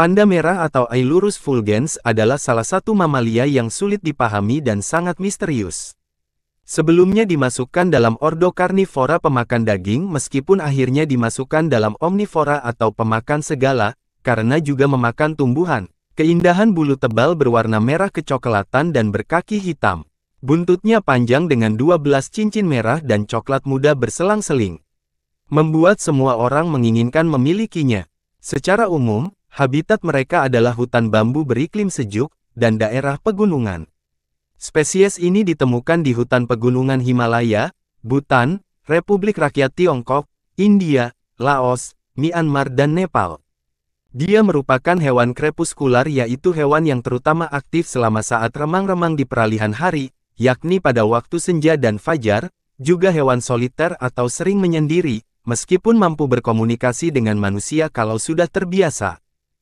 Panda merah atau Ailurus fulgens adalah salah satu mamalia yang sulit dipahami dan sangat misterius. Sebelumnya dimasukkan dalam ordo karnivora pemakan daging meskipun akhirnya dimasukkan dalam omnivora atau pemakan segala, karena juga memakan tumbuhan. Keindahan bulu tebal berwarna merah kecoklatan dan berkaki hitam. Buntutnya panjang dengan 12 cincin merah dan coklat muda berselang-seling. Membuat semua orang menginginkan memilikinya. Secara umum, Habitat mereka adalah hutan bambu beriklim sejuk, dan daerah pegunungan. Spesies ini ditemukan di hutan pegunungan Himalaya, Bhutan, Republik Rakyat Tiongkok, India, Laos, Myanmar dan Nepal. Dia merupakan hewan krepuskular yaitu hewan yang terutama aktif selama saat remang-remang di peralihan hari, yakni pada waktu senja dan fajar, juga hewan soliter atau sering menyendiri, meskipun mampu berkomunikasi dengan manusia kalau sudah terbiasa.